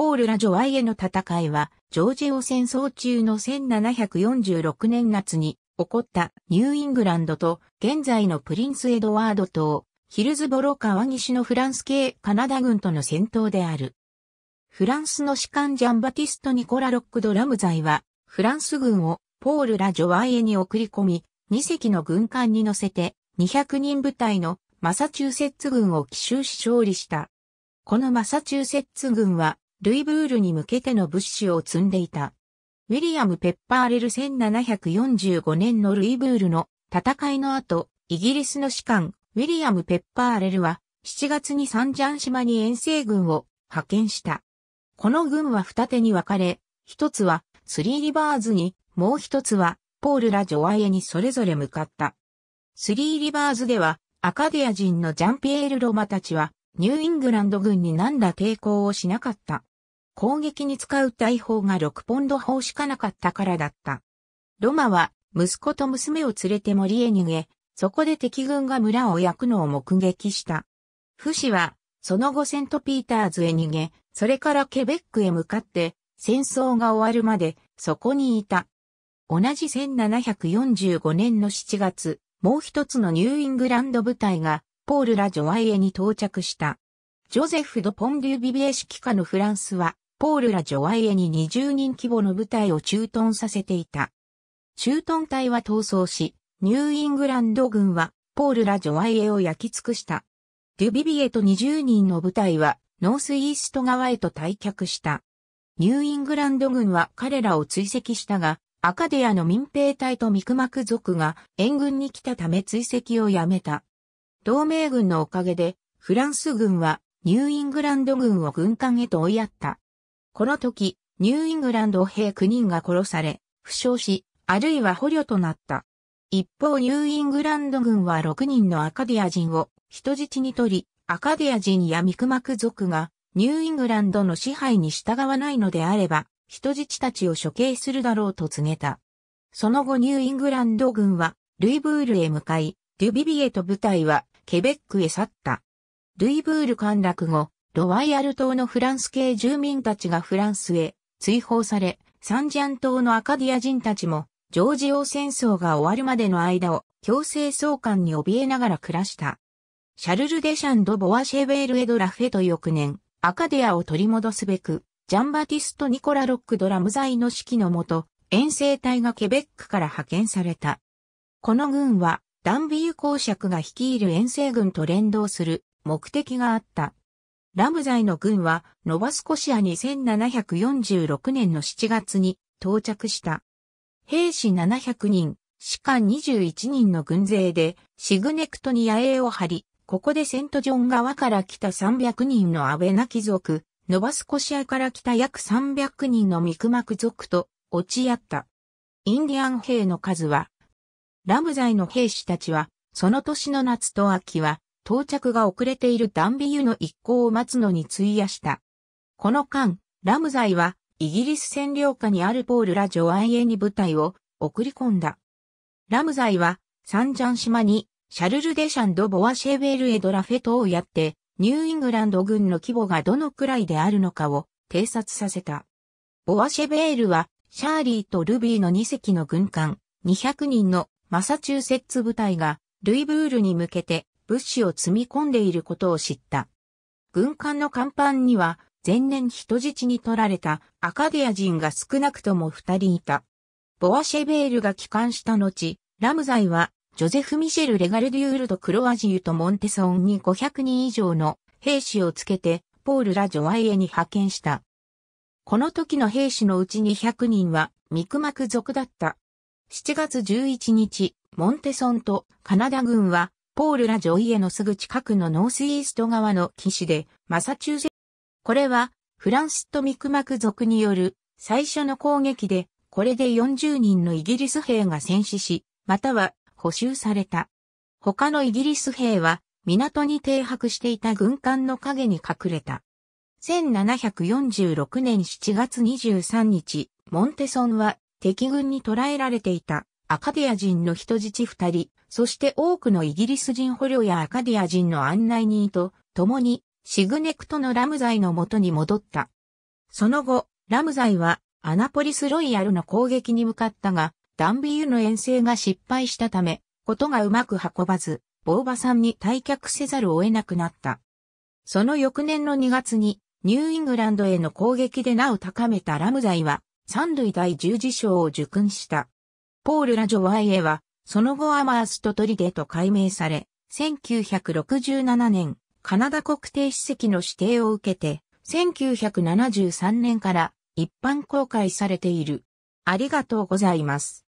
ポール・ラ・ジョワイエの戦いは、ジョージオ戦争中の1746年夏に起こったニューイングランドと現在のプリンス・エドワード島、ヒルズボロ川岸のフランス系カナダ軍との戦闘である。フランスの士官ジャンバティスト・ニコラ・ロックド・ラムザイは、フランス軍をポール・ラ・ジョワイエに送り込み、2隻の軍艦に乗せて200人部隊のマサチューセッツ軍を奇襲し勝利した。このマサチューセッツ軍はルイブールに向けての物資を積んでいた。ウィリアム・ペッパーレル1745年のルイブールの戦いの後、イギリスの士官、ウィリアム・ペッパーレルは、7月にサンジャン島に遠征軍を派遣した。この軍は二手に分かれ、一つはスリーリバーズに、もう一つはポールラ・ジョアイエにそれぞれ向かった。スリーリバーズでは、アカディア人のジャンピエール・ロマたちは、ニューイングランド軍に何ら抵抗をしなかった。攻撃に使う大砲が6ポンド砲しかなかったからだった。ロマは息子と娘を連れて森へ逃げ、そこで敵軍が村を焼くのを目撃した。フシは、その後セントピーターズへ逃げ、それからケベックへ向かって、戦争が終わるまで、そこにいた。同じ1745年の7月、もう一つのニューイングランド部隊が、ポール・ラ・ジョワイエに到着した。ジョゼフ・ド・ポン・デュ・ビビエ指揮下のフランスは、ポールらジョワイエに20人規模の部隊を駐屯させていた。駐屯隊は逃走し、ニューイングランド軍はポールらジョワイエを焼き尽くした。デュビビエと20人の部隊はノースイースト側へと退却した。ニューイングランド軍は彼らを追跡したが、アカデアの民兵隊とミクマク族が援軍に来たため追跡をやめた。同盟軍のおかげで、フランス軍はニューイングランド軍を軍艦へと追いやった。この時、ニューイングランド兵9人が殺され、負傷し、あるいは捕虜となった。一方ニューイングランド軍は6人のアカディア人を人質に取り、アカディア人やミクマク族がニューイングランドの支配に従わないのであれば、人質たちを処刑するだろうと告げた。その後ニューイングランド軍はルイブールへ向かい、デュビビエと部隊はケベックへ去った。ルイブール陥落後、ロワイヤル島のフランス系住民たちがフランスへ追放され、サンジャン島のアカディア人たちも、ジョージ王戦争が終わるまでの間を強制送還に怯えながら暮らした。シャルル・デ・シャン・ド・ボワ・シェベール・エド・ラフェと翌年、アカディアを取り戻すべく、ジャンバティスト・ニコラ・ロック・ドラム罪の指揮のもと、遠征隊がケベックから派遣された。この軍は、ダンビー公爵が率いる遠征軍と連動する目的があった。ラムザイの軍は、ノバスコシアに1746年の7月に到着した。兵士700人、士官21人の軍勢で、シグネクトに野営を張り、ここでセントジョン側から来た300人のアベナ貴族、ノバスコシアから来た約300人のミクマク族と落ち合った。インディアン兵の数は、ラムザイの兵士たちは、その年の夏と秋は、到着が遅れているダンビユの一行を待つのに費やした。この間、ラムザイはイギリス占領下にあるポールラ・ジョアンエに部隊を送り込んだ。ラムザイはサンジャン島にシャルル・デシャンド・ボワシェベル・エドラフェトをやって、ニューイングランド軍の規模がどのくらいであるのかを偵察させた。ボワシェベールは、シャーリーとルビーの2隻の軍艦、200人のマサチューセッツ部隊が、ルイブールに向けて物資を積み込んでいることを知った。軍艦の甲板には、前年人質に取られたアカディア人が少なくとも二人いた。ボアシェベールが帰還した後、ラムザイは、ジョゼフ・ミシェル・レガルデュールとクロアジユとモンテソンに500人以上の兵士をつけて、ポールラ・ジョワイエに派遣した。この時の兵士のうち200人は、ミクマク族だった。7月11日、モンテソンとカナダ軍はポール・ラジョイエのすぐ近くのノースイースト側の岸で、マサチューセこれは、フランスとミクマク族による最初の攻撃で、これで40人のイギリス兵が戦死し、または補修された。他のイギリス兵は、港に停泊していた軍艦の影に隠れた。1746年7月23日、モンテソンは敵軍に捕らえられていた。アカディア人の人質二人、そして多くのイギリス人捕虜やアカディア人の案内人と共にシグネクトのラムザイの元に戻った。その後、ラムザイはアナポリスロイヤルの攻撃に向かったが、ダンビーユの遠征が失敗したため、ことがうまく運ばず、ボーバさんに退却せざるを得なくなった。その翌年の2月に、ニューイングランドへの攻撃で名を高めたラムザイは、三塁第十字章を受勲した。ポール・ラジョワイエは、その後アマースト・トリデと改名され、1967年、カナダ国定史跡の指定を受けて、1973年から一般公開されている。ありがとうございます。